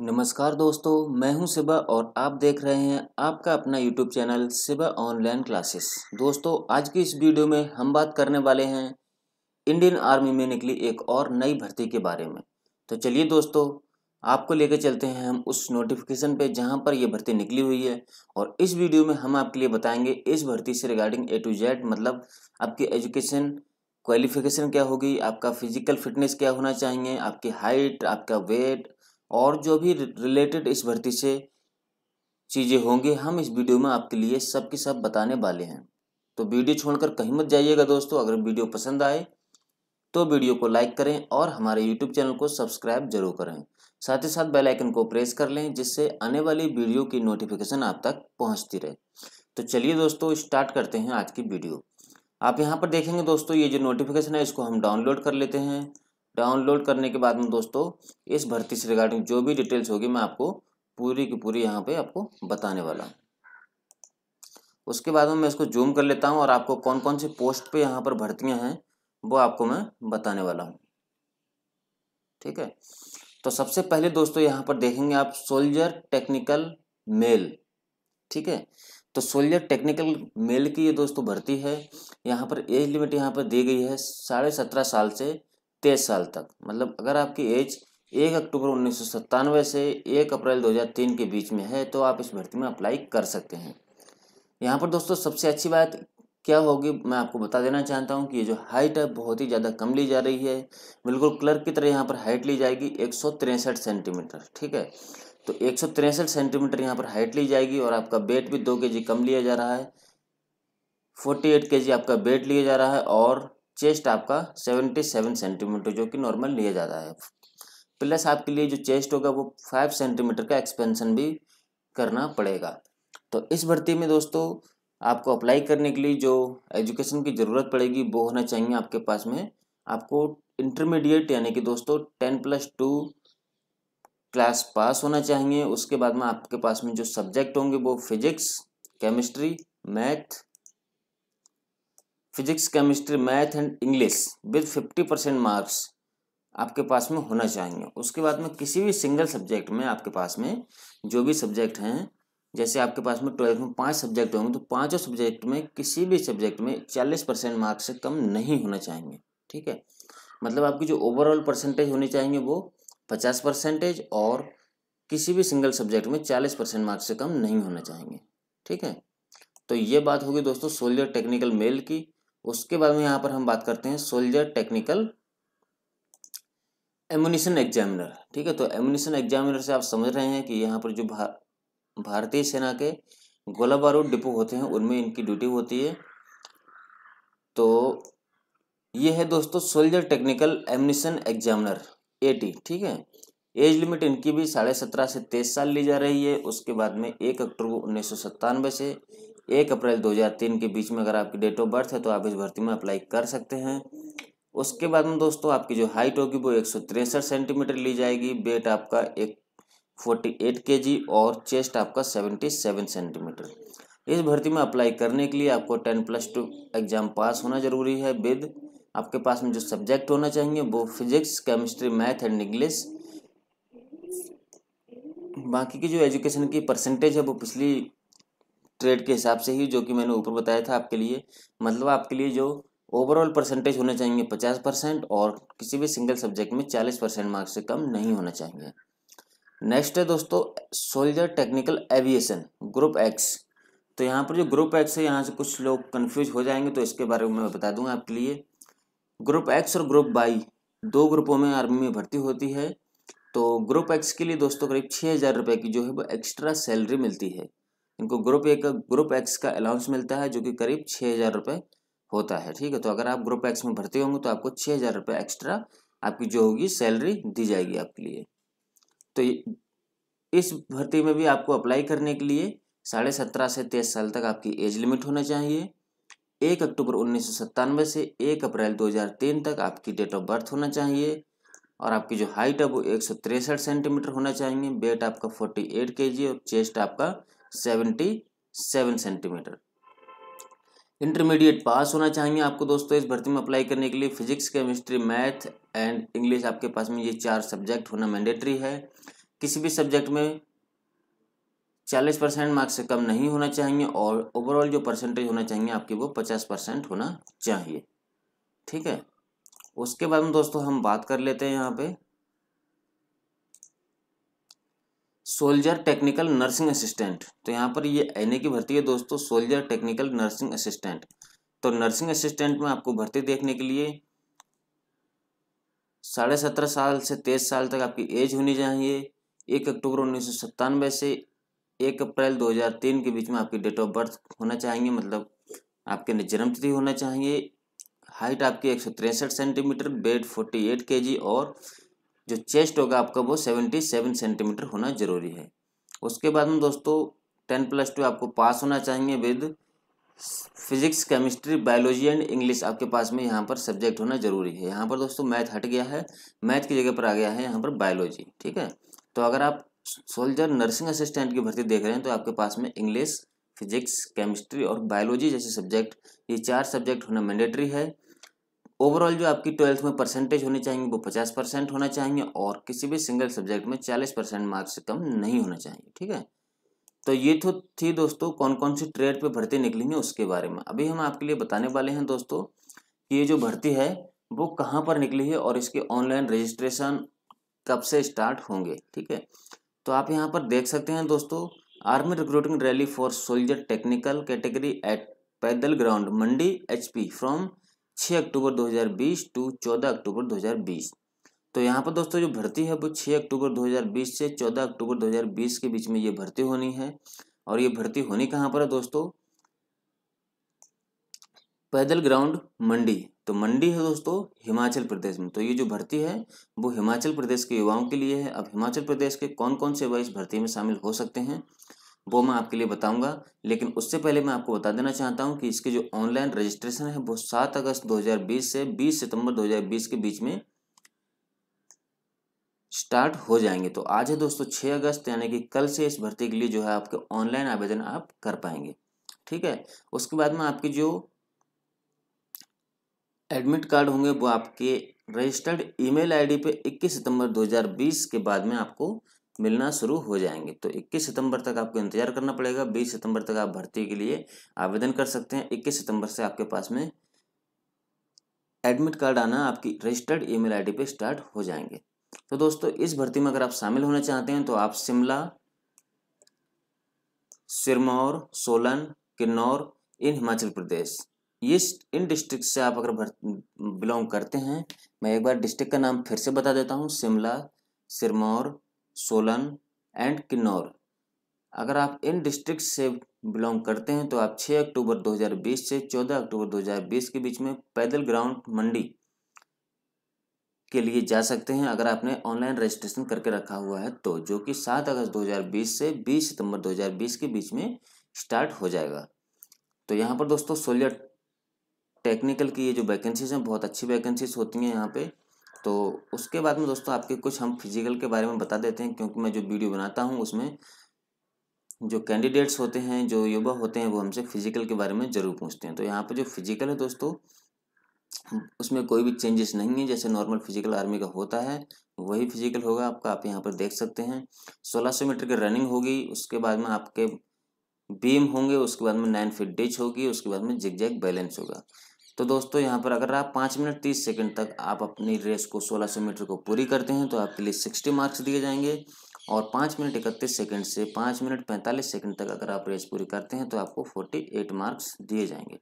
नमस्कार दोस्तों मैं हूं शिबा और आप देख रहे हैं आपका अपना YouTube channel Shiba online classes दोस्तों आज की इस वीडियो में हम बात करने वाले हैं इंडियन आर्मी में निकली एक और नई भर्ती के बारे में तो चलिए दोस्तों आपको लेकर चलते हैं हम उस नोटिफिकेशन पे जहां पर यह भर्ती निकली हुई है और इस वीडियो में हम आपके लिए बताएंगे इस भर्ती से रिगार्डिंग ए टू जेड मतलब आपकी एजुकेशन क्वालिफिकेशन क्या होगी आपका फिजिकल फिटनेस क्या होना चाहिए आपकी हाइट आपका वेट और जो भी रिलेटेड इस भर्ती से चीज़ें होंगी हम इस वीडियो में आपके लिए सब के सब बताने वाले हैं तो वीडियो छोड़कर कहीं मत जाइएगा दोस्तों अगर वीडियो पसंद आए तो वीडियो को लाइक करें और हमारे यूट्यूब चैनल को सब्सक्राइब जरूर करें साथ ही साथ बेल आइकन को प्रेस कर लें जिससे आने वाली वीडियो की नोटिफिकेशन आप तक पहुंचती रहे तो चलिए दोस्तों स्टार्ट करते हैं आज की वीडियो आप यहाँ पर देखेंगे दोस्तों ये जो नोटिफिकेशन है इसको हम डाउनलोड कर लेते हैं डाउनलोड करने के बाद में दोस्तों इस भर्ती से रिगार्डिंग जो भी डिटेल्स होगी मैं आपको पूरी की पूरी यहाँ पे आपको बताने वाला हूँ उसके बाद में मैं इसको जूम कर लेता हूँ और आपको कौन कौन सी पोस्ट पे यहाँ पर भर्तियाँ हैं वो आपको मैं बताने वाला हूँ ठीक है तो सबसे पहले दोस्तों यहाँ पर देखेंगे आप सोल्जर टेक्निकल मेल ठीक है तो सोल्जर टेक्निकल मेल की ये दोस्तों भर्ती है यहाँ पर एज लिमिट यहाँ पर दी गई है साढ़े सत्रह साल से तेईस साल तक मतलब अगर आपकी एज एक अक्टूबर उन्नीस से एक अप्रैल 2003 के बीच में है तो आप इस भर्ती में अप्लाई कर सकते हैं यहाँ पर दोस्तों सबसे अच्छी बात क्या होगी मैं आपको बता देना चाहता हूँ कि ये जो हाइट है बहुत ही ज़्यादा कम ली जा रही है बिल्कुल क्लर्क की तरह यहाँ पर हाइट ली जाएगी एक सेंटीमीटर ठीक है तो एक सेंटीमीटर यहाँ पर हाइट ली जाएगी और आपका वेट भी दो के कम लिया जा रहा है फोर्टी एट के जी आपका वेट लिया जा रहा है और चेस्ट आपका सेवेंटी सेवन सेंटीमीटर जो कि नॉर्मल लिया जाता है प्लस आपके लिए जो चेस्ट होगा वो फाइव सेंटीमीटर का एक्सपेंशन भी करना पड़ेगा तो इस भर्ती में दोस्तों आपको अप्लाई करने के लिए जो एजुकेशन की ज़रूरत पड़ेगी वो होना चाहिए आपके पास में आपको इंटरमीडिएट यानी कि दोस्तों ten plus two class pass होना चाहिए उसके बाद में आपके पास में जो सब्जेक्ट होंगे वो physics chemistry math physics chemistry math and English with fifty percent marks आपके पास में होना चाहिए उसके बाद में किसी भी सिंगल सब्जेक्ट में आपके पास में जो भी सब्जेक्ट हैं जैसे आपके पास में ट्वेल्थ में पांच सब्जेक्ट होंगे तो पांचों सब्जेक्ट में किसी भी सब्जेक्ट में चालीस परसेंट मार्क्स से कम नहीं होना चाहिए ठीक है मतलब आपकी जो ओवरऑल परसेंटेज होनी चाहिए वो पचास परसेंटेज और किसी भी सिंगल सब्जेक्ट में चालीस परसेंट मार्क्स से कम नहीं होना चाहिए ठीक है तो ये बात होगी दोस्तों सोलियर टेक्निकल मेल की उसके बाद में यहां पर हम बात करते हैं सोल्जर टेक्निकल एमुनिशन एग्जामिनर ठीक है तो एमुनिशन एग्जामिनर से आप समझ रहे हैं कि यहाँ पर जो भा, भारतीय सेना के गोला बारूद डिपो होते हैं उनमें इनकी ड्यूटी होती है तो ये है दोस्तों सोल्जर टेक्निकल एमुनिशन एग्जामिनर एटी ठीक है एज लिमिट इनकी भी साढ़े सत्रह से तेईस साल ली जा रही है उसके बाद में एक अक्टूबर उन्नीस से एक अप्रैल 2003 के बीच में अगर आपकी डेट ऑफ बर्थ है तो आप इस भर्ती में अप्लाई कर सकते हैं उसके बाद में दोस्तों आपकी जो हाइट होगी वो एक सेंटीमीटर ली जाएगी वेट आपका एक फोर्टी एट के जी और चेस्ट आपका सेवेंटी सेवन सेंटीमीटर इस भर्ती में अप्लाई करने के लिए आपको ten plus two exam pass होना ज़रूरी है विद आपके पास में जो सब्जेक्ट होना चाहिए वो physics chemistry math and English बाकी की जो एजुकेशन की परसेंटेज है वो पिछली ट्रेड के हिसाब से ही जो कि मैंने ऊपर बताया था आपके लिए मतलब आपके लिए जो ओवरऑल परसेंटेज होने चाहिए पचास परसेंट और किसी भी सिंगल सब्जेक्ट में चालीस परसेंट मार्क्स से कम नहीं होना चाहिए नेक्स्ट है दोस्तों soldier technical aviation group X तो यहाँ पर जो ग्रुप एक्स है यहाँ से कुछ लोग कन्फ्यूज हो जाएंगे तो इसके बारे में मैं बता दूंगा आपके लिए ग्रुप एक्स और ग्रुप बाई दो ग्रुपों में आर्मी में भर्ती होती है तो ग्रुप एक्स के लिए दोस्तों करीब छः हज़ार रुपये की जो है वो एक्स्ट्रा सैलरी मिलती है इनको ग्रुप ए का ग्रुप एक्स का अलाउंस मिलता है जो कि करीब छः हज़ार रुपये होता है ठीक है तो अगर आप ग्रुप एक्स में भर्ती होंगे तो आपको छः हज़ार रुपये एक्स्ट्रा आपकी जो होगी सैलरी दी जाएगी आपके लिए तो इस भर्ती में भी आपको अप्लाई करने के लिए साढ़े सत्रह से तेईस साल तक आपकी एज लिमिट होना चाहिए एक अक्टूबर उन्नीस से एक अप्रैल दो तक आपकी डेट ऑफ बर्थ होना चाहिए और आपकी जो हाइट है वो एक सेंटीमीटर होना चाहिए वेट आपका फोर्टी एट और चेस्ट आपका seventy seven centimeter intermediate pass होना चाहिए आपको दोस्तों इस भर्ती में अप्लाई करने के लिए physics chemistry math and English आपके पास में ये चार सब्जेक्ट होना मैंडेटरी है किसी भी सब्जेक्ट में चालीस परसेंट मार्क्स से कम नहीं होना चाहिए और ओवरऑल जो परसेंटेज होना चाहिए आपकी वो पचास परसेंट होना चाहिए ठीक है उसके बाद में दोस्तों हम बात कर लेते हैं यहाँ पे सोल्जर टेक्निकल नर्सिंग असिस्टेंट तो यहाँ पर ये एन की भर्ती है दोस्तों सोल्जर टेक्निकल नर्सिंग असिस्टेंट तो नर्सिंग असिस्टेंट में आपको भर्ती देखने के लिए साढ़े सत्रह साल से तेईस साल तक आपकी एज होनी चाहिए एक अक्टूबर उन्नीस सौ सत्तानवे से एक अप्रैल 2003 के बीच में आपकी डेट ऑफ बर्थ होना चाहिए मतलब आपके जन्म तिथि होना चाहिए हाइट आपकी एक सेंटीमीटर वेट 48 केजी और जो चेस्ट होगा आपका वो सेवेंटी सेवन सेंटीमीटर होना जरूरी है उसके बाद में दोस्तों टेन प्लस टू आपको पास होना चाहिए with physics chemistry biology and English आपके पास में यहाँ पर सब्जेक्ट होना जरूरी है यहाँ पर दोस्तों मैथ हट गया है मैथ की जगह पर आ गया है यहाँ पर बायोलॉजी ठीक है तो अगर आप सोल्जर नर्सिंग असिस्टेंट की भर्ती देख रहे हैं तो आपके पास में इंग्लिश फिजिक्स केमिस्ट्री और बायोलॉजी जैसे सब्जेक्ट ये चार सब्जेक्ट होना मैंडेटरी है ओवरऑल जो आपकी ट्वेल्थ में परसेंटेज होने चाहिए वो पचास परसेंट होना चाहिए और किसी भी सिंगल सब्जेक्ट में चालीस परसेंट मार्क्स से कम नहीं होना चाहिए ठीक है तो ये तो थी दोस्तों कौन कौन सी ट्रेड पे भर्ती निकली है उसके बारे में अभी हम आपके लिए बताने वाले हैं दोस्तों कि ये जो भर्ती है वो कहाँ पर निकली है और इसके ऑनलाइन रजिस्ट्रेशन कब से स्टार्ट होंगे ठीक है तो आप यहाँ पर देख सकते हैं दोस्तों army recruiting rally for soldier technical category at पैदल ground Mandi H from 6 October 2020 to 14 October 2020 तो यहाँ पर दोस्तों जो भर्ती है वो 6 अक्टूबर 2020 से 14 अक्टूबर 2020 के बीच में ये भर्ती होनी है और ये भर्ती होनी कहाँ पर है दोस्तों पैदल ग्राउंड मंडी तो मंडी है दोस्तों हिमाचल प्रदेश में तो ये जो भर्ती है वो हिमाचल प्रदेश के युवाओं के लिए है अब हिमाचल प्रदेश के कौन कौन से युवा इस भर्ती में शामिल हो सकते हैं वो मैं आपके लिए बताऊंगा लेकिन उससे पहले मैं आपको बता देना चाहता हूं कि इसके जो ऑनलाइन रजिस्ट्रेशन है वो 7 अगस्त 2020 से 20 सितंबर 2020 के बीच में स्टार्ट हो जाएंगे तो आज है दोस्तों 6 अगस्त यानी कि कल से इस भर्ती के लिए जो है आपके ऑनलाइन आवेदन आप कर पाएंगे ठीक है उसके बाद में आपके जो एडमिट कार्ड होंगे वो आपके रजिस्टर्ड ईमेल आईडी पे 21 सितंबर 2020 के बाद में आपको मिलना शुरू हो जाएंगे तो 21 सितंबर तक आपको इंतजार करना पड़ेगा 20 सितंबर तक आप भर्ती के लिए आवेदन कर सकते हैं 21 सितंबर से आपके पास में एडमिट कार्ड आना आपकी रजिस्टर्ड ईमेल आईडी पे स्टार्ट हो जाएंगे तो दोस्तों इस भर्ती में अगर आप शामिल होना चाहते हैं तो आप शिमला सिरमौर सोलन किन्नौर इन हिमाचल प्रदेश ये इन डिस्ट्रिक्ट से आप अगर बिलोंग करते हैं मैं एक बार डिस्ट्रिक्ट का नाम फिर से बता देता हूँ शिमला सिरमौर सोलन एंड किन्नौर अगर आप इन डिस्ट्रिक्ट से बिलोंग करते हैं तो आप 6 अक्टूबर 2020 से 14 अक्टूबर 2020 के बीच में पैदल ग्राउंड मंडी के लिए जा सकते हैं अगर आपने ऑनलाइन रजिस्ट्रेशन करके रखा हुआ है तो जो कि 7 अगस्त 2020 से 20 सितंबर 2020 के बीच में स्टार्ट हो जाएगा तो यहाँ पर दोस्तों सोलियर टेक्निकल की ये जो वैकेंसीज हैं बहुत अच्छी वैकेंसीज होती हैं यहाँ पे तो उसके बाद में दोस्तों आपके कुछ हम फिजिकल के बारे में बता देते हैं क्योंकि मैं जो वीडियो बनाता हूँ उसमें जो कैंडिडेट्स होते हैं जो युवा होते हैं वो हमसे फिजिकल के बारे में ज़रूर पूछते हैं तो यहाँ पर जो फिजिकल है दोस्तों उसमें कोई भी चेंजेस नहीं है जैसे नॉर्मल फिजिकल आर्मी का होता है वही फिजिकल होगा आपका आप यहाँ पर देख सकते हैं 1600 मीटर की रनिंग होगी उसके बाद में आपके बीम होंगे उसके बाद में नाइन फिट डिच होगी उसके बाद में जिग जैग बैलेंस होगा तो दोस्तों यहाँ पर अगर आप पाँच मिनट तीस सेकंड तक आप अपनी रेस को सोलह सौ मीटर को पूरी करते हैं तो आपके लिए सिक्सटी मार्क्स दिए जाएंगे और पाँच मिनट इकतीस सेकंड से पाँच मिनट पैंतालीस सेकंड तक अगर आप रेस पूरी करते हैं तो आपको फोर्टी एट मार्क्स दिए जाएंगे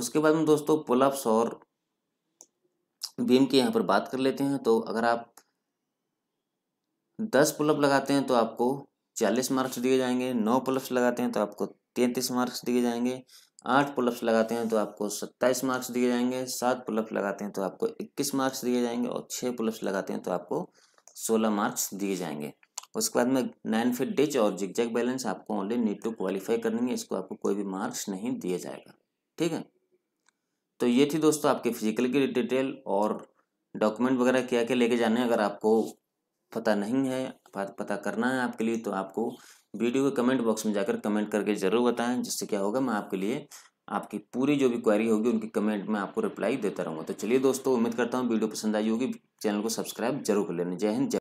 उसके बाद में दोस्तों पुलअप्स और बीम की यहाँ पर बात कर लेते हैं तो अगर आप दस पुलअप लगाते हैं तो आपको चालीस मार्क्स दिए जाएंगे नौ पुलअप्स लगाते हैं तो आपको तैंतीस मार्क्स दिए जाएंगे आठ पुलअप्स लगाते हैं तो आपको सत्ताईस मार्क्स दिए जाएंगे सात पुलअप्स लगाते हैं तो आपको इक्कीस मार्क्स दिए जाएंगे और छः पुलअप्स लगाते हैं तो आपको सोलह मार्क्स दिए जाएंगे उसके बाद में नाइन फिट डिच और जिगजैग बैलेंस आपको ओनली नीट टू क्वालिफाई करनी है इसको आपको कोई भी मार्क्स नहीं दिया जाएगा ठीक है तो ये थी दोस्तों आपके फिजिकल की डिटेल और डॉक्यूमेंट वगैरह क्या क्या लेके जाने हैं अगर आपको पता नहीं है पता करना है आपके लिए तो आपको वीडियो के कमेंट बॉक्स में जाकर कमेंट करके ज़रूर बताएं जिससे क्या होगा मैं आपके लिए आपकी पूरी जो भी क्वारी होगी उनकी कमेंट में आपको रिप्लाई देता रहूँगा तो चलिए दोस्तों उम्मीद करता हूँ वीडियो पसंद आई होगी चैनल को सब्सक्राइब जरूर कर लेना जय हिंद जय